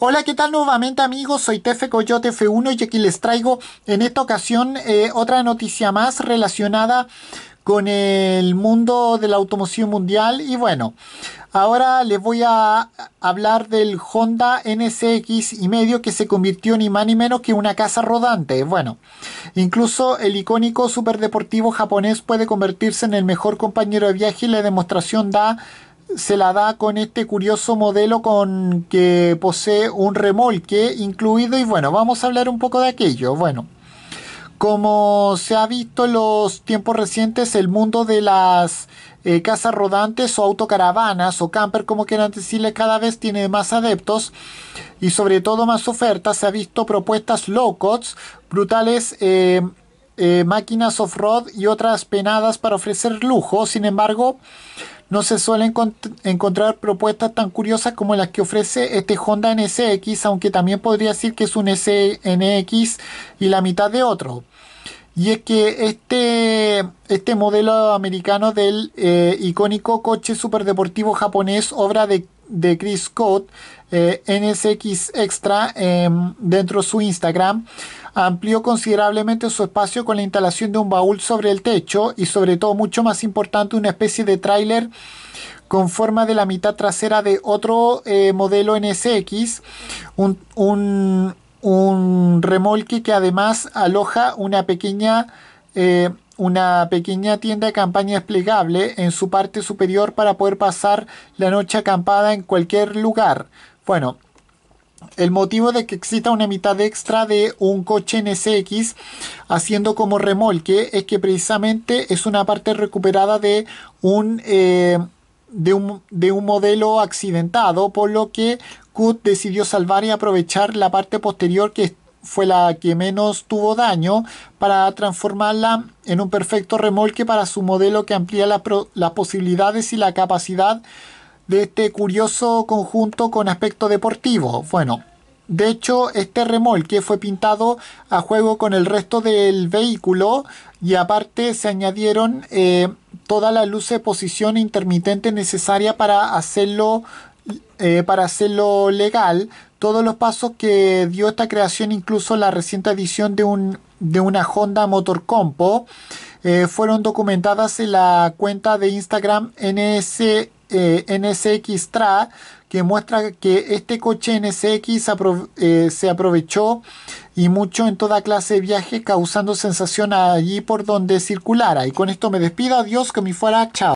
Hola, ¿qué tal nuevamente amigos? Soy Tefe Coyote F1 y aquí les traigo en esta ocasión eh, otra noticia más relacionada con el mundo de la automoción mundial y bueno, ahora les voy a hablar del Honda NSX y medio que se convirtió ni más ni menos que una casa rodante. Bueno, incluso el icónico superdeportivo japonés puede convertirse en el mejor compañero de viaje y la demostración da se la da con este curioso modelo con que posee un remolque incluido y bueno, vamos a hablar un poco de aquello. Bueno, como se ha visto en los tiempos recientes, el mundo de las eh, casas rodantes o autocaravanas o camper, como quieran decirle, cada vez tiene más adeptos y sobre todo más ofertas. Se ha visto propuestas low cost, brutales. Eh, eh, máquinas off-road y otras penadas para ofrecer lujo. Sin embargo, no se suelen encontrar propuestas tan curiosas como las que ofrece este Honda NSX, aunque también podría decir que es un SNX y la mitad de otro. Y es que este, este modelo americano del eh, icónico coche superdeportivo japonés, obra de, Chris Scott, eh, NSX Extra, em, dentro de su Instagram, amplió considerablemente su espacio con la instalación de un baúl sobre el techo y sobre todo mucho más importante una especie de tráiler con forma de la mitad trasera de otro eh, modelo NSX, un, un, remolque que además aloja una pequeña, eh, una pequeña tienda de campaña desplegable en su parte superior para poder pasar la noche acampada en cualquier lugar. Bueno, el motivo de que exista una mitad extra de un coche NSX haciendo como remolque es que precisamente es una parte recuperada de un, eh, de un, modelo accidentado, por lo que Kut decidió salvar y aprovechar la parte posterior que fue la que menos tuvo daño para transformarla en un perfecto remolque para su modelo que amplía las posibilidades y la capacidad de este curioso conjunto con aspecto deportivo. Bueno, de hecho, este remolque fue pintado a juego con el resto del vehículo y aparte se añadieron todas eh, toda la luz de posición intermitente necesaria para hacerlo, eh, para hacerlo legal. Todos los pasos que dio esta creación, incluso la reciente edición de, un, de una Honda Motor Compo, eh, fueron documentadas en la cuenta de Instagram NS eh, NSX-TRA que muestra que este coche NSX eh, se aprovechó y mucho en toda clase de viaje causando sensación allí por donde circulara. Y con esto me despido, adiós, que me fuera, chao.